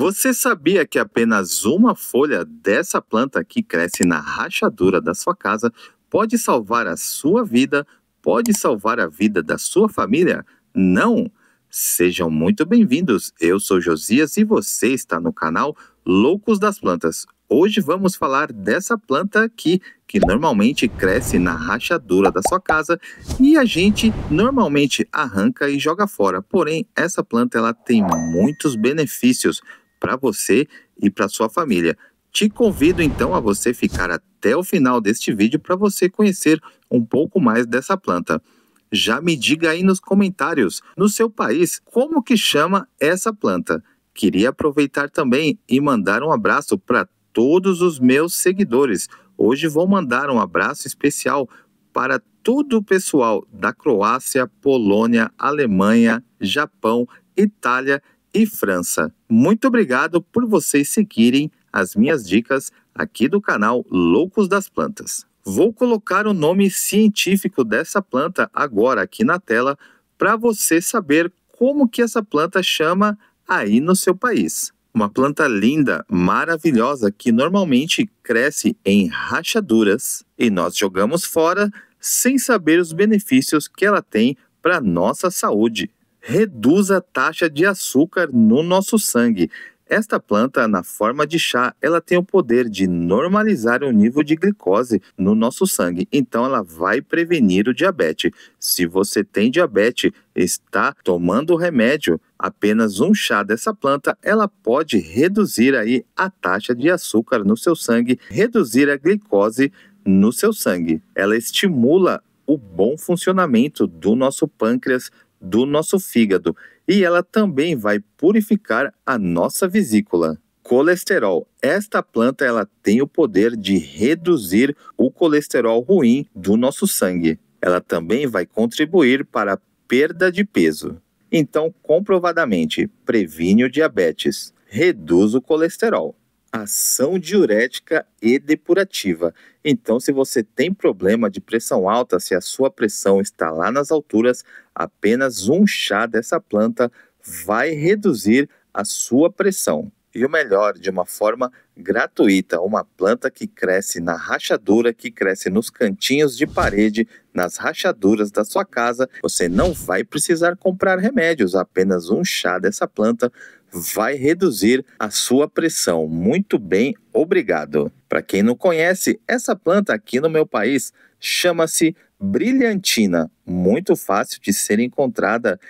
Você sabia que apenas uma folha dessa planta que cresce na rachadura da sua casa pode salvar a sua vida, pode salvar a vida da sua família? Não! Sejam muito bem-vindos. Eu sou Josias e você está no canal Loucos das Plantas. Hoje vamos falar dessa planta aqui, que normalmente cresce na rachadura da sua casa e a gente normalmente arranca e joga fora. Porém, essa planta ela tem muitos benefícios para você e para sua família. Te convido então a você ficar até o final deste vídeo para você conhecer um pouco mais dessa planta. Já me diga aí nos comentários, no seu país, como que chama essa planta. Queria aproveitar também e mandar um abraço para todos os meus seguidores. Hoje vou mandar um abraço especial para todo o pessoal da Croácia, Polônia, Alemanha, Japão, Itália e França. Muito obrigado por vocês seguirem as minhas dicas aqui do canal Loucos das Plantas. Vou colocar o nome científico dessa planta agora aqui na tela para você saber como que essa planta chama aí no seu país. Uma planta linda, maravilhosa, que normalmente cresce em rachaduras e nós jogamos fora sem saber os benefícios que ela tem para nossa saúde reduz a taxa de açúcar no nosso sangue. Esta planta, na forma de chá, ela tem o poder de normalizar o nível de glicose no nosso sangue, então ela vai prevenir o diabetes. Se você tem diabetes, está tomando o remédio, apenas um chá dessa planta, ela pode reduzir aí a taxa de açúcar no seu sangue, reduzir a glicose no seu sangue. Ela estimula o bom funcionamento do nosso pâncreas, do nosso fígado e ela também vai purificar a nossa vesícula. Colesterol. Esta planta ela tem o poder de reduzir o colesterol ruim do nosso sangue. Ela também vai contribuir para a perda de peso. Então, comprovadamente, previne o diabetes, reduz o colesterol ação diurética e depurativa. Então, se você tem problema de pressão alta, se a sua pressão está lá nas alturas, apenas um chá dessa planta vai reduzir a sua pressão. E o melhor, de uma forma gratuita, uma planta que cresce na rachadura, que cresce nos cantinhos de parede, nas rachaduras da sua casa. Você não vai precisar comprar remédios, apenas um chá dessa planta vai reduzir a sua pressão. Muito bem, obrigado. Para quem não conhece, essa planta aqui no meu país chama-se brilhantina, muito fácil de ser encontrada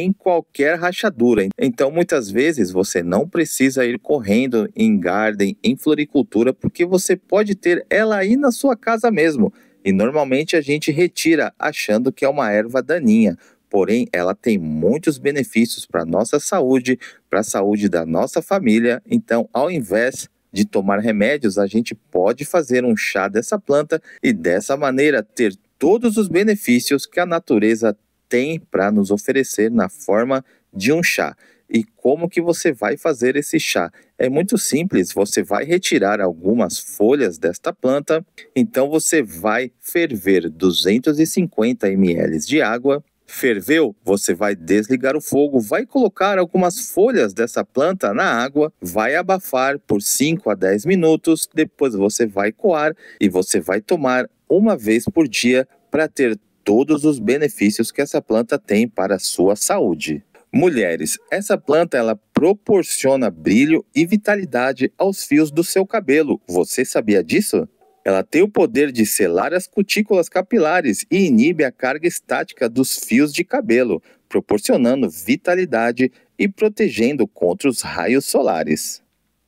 em qualquer rachadura. Então, muitas vezes você não precisa ir correndo em garden, em floricultura, porque você pode ter ela aí na sua casa mesmo. E normalmente a gente retira achando que é uma erva daninha, porém ela tem muitos benefícios para nossa saúde, para a saúde da nossa família. Então, ao invés de tomar remédios, a gente pode fazer um chá dessa planta e dessa maneira ter todos os benefícios que a natureza tem para nos oferecer na forma de um chá. E como que você vai fazer esse chá? É muito simples, você vai retirar algumas folhas desta planta, então você vai ferver 250 ml de água. Ferveu, você vai desligar o fogo, vai colocar algumas folhas dessa planta na água, vai abafar por 5 a 10 minutos, depois você vai coar e você vai tomar uma vez por dia para ter todos os benefícios que essa planta tem para a sua saúde. Mulheres, essa planta ela proporciona brilho e vitalidade aos fios do seu cabelo. Você sabia disso? Ela tem o poder de selar as cutículas capilares e inibe a carga estática dos fios de cabelo, proporcionando vitalidade e protegendo contra os raios solares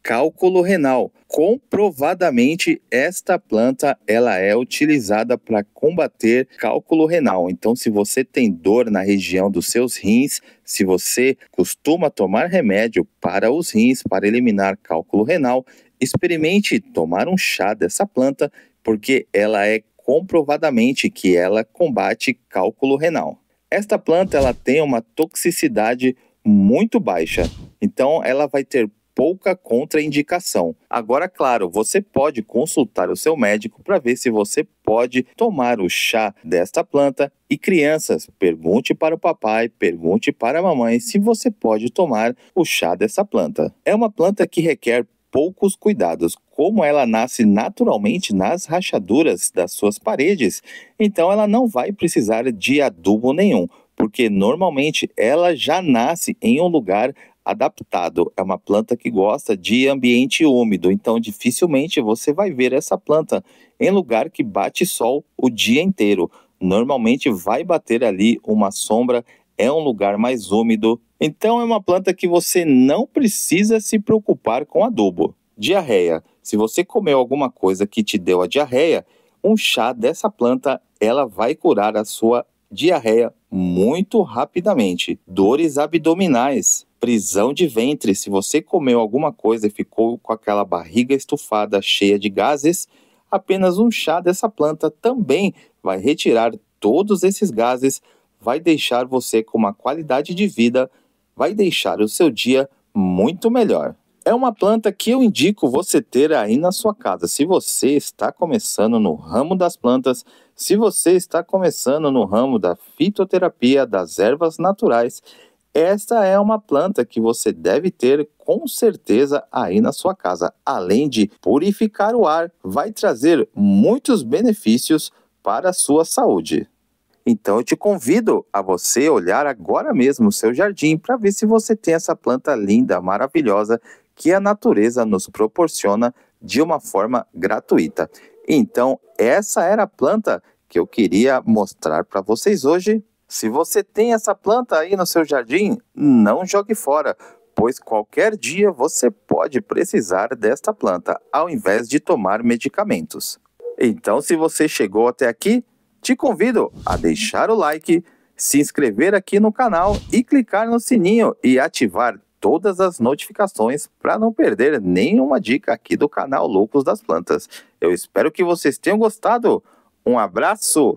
cálculo renal. Comprovadamente, esta planta ela é utilizada para combater cálculo renal. Então, se você tem dor na região dos seus rins, se você costuma tomar remédio para os rins para eliminar cálculo renal, experimente tomar um chá dessa planta, porque ela é comprovadamente que ela combate cálculo renal. Esta planta ela tem uma toxicidade muito baixa, então ela vai ter pouca contraindicação. Agora, claro, você pode consultar o seu médico para ver se você pode tomar o chá desta planta. E crianças, pergunte para o papai, pergunte para a mamãe se você pode tomar o chá dessa planta. É uma planta que requer poucos cuidados. Como ela nasce naturalmente nas rachaduras das suas paredes, então ela não vai precisar de adubo nenhum, porque normalmente ela já nasce em um lugar adaptado. É uma planta que gosta de ambiente úmido, então dificilmente você vai ver essa planta em lugar que bate sol o dia inteiro. Normalmente vai bater ali uma sombra, é um lugar mais úmido, então é uma planta que você não precisa se preocupar com adubo. Diarreia. Se você comeu alguma coisa que te deu a diarreia, um chá dessa planta ela vai curar a sua diarreia muito rapidamente. Dores abdominais prisão de ventre. Se você comeu alguma coisa e ficou com aquela barriga estufada cheia de gases, apenas um chá dessa planta também vai retirar todos esses gases, vai deixar você com uma qualidade de vida, vai deixar o seu dia muito melhor. É uma planta que eu indico você ter aí na sua casa. Se você está começando no ramo das plantas, se você está começando no ramo da fitoterapia, das ervas naturais, essa é uma planta que você deve ter com certeza aí na sua casa. Além de purificar o ar, vai trazer muitos benefícios para a sua saúde. Então eu te convido a você olhar agora mesmo o seu jardim para ver se você tem essa planta linda, maravilhosa que a natureza nos proporciona de uma forma gratuita. Então, essa era a planta que eu queria mostrar para vocês hoje se você tem essa planta aí no seu jardim, não jogue fora, pois qualquer dia você pode precisar desta planta, ao invés de tomar medicamentos. Então, se você chegou até aqui, te convido a deixar o like, se inscrever aqui no canal e clicar no sininho e ativar todas as notificações para não perder nenhuma dica aqui do canal Loucos das Plantas. Eu espero que vocês tenham gostado. Um abraço,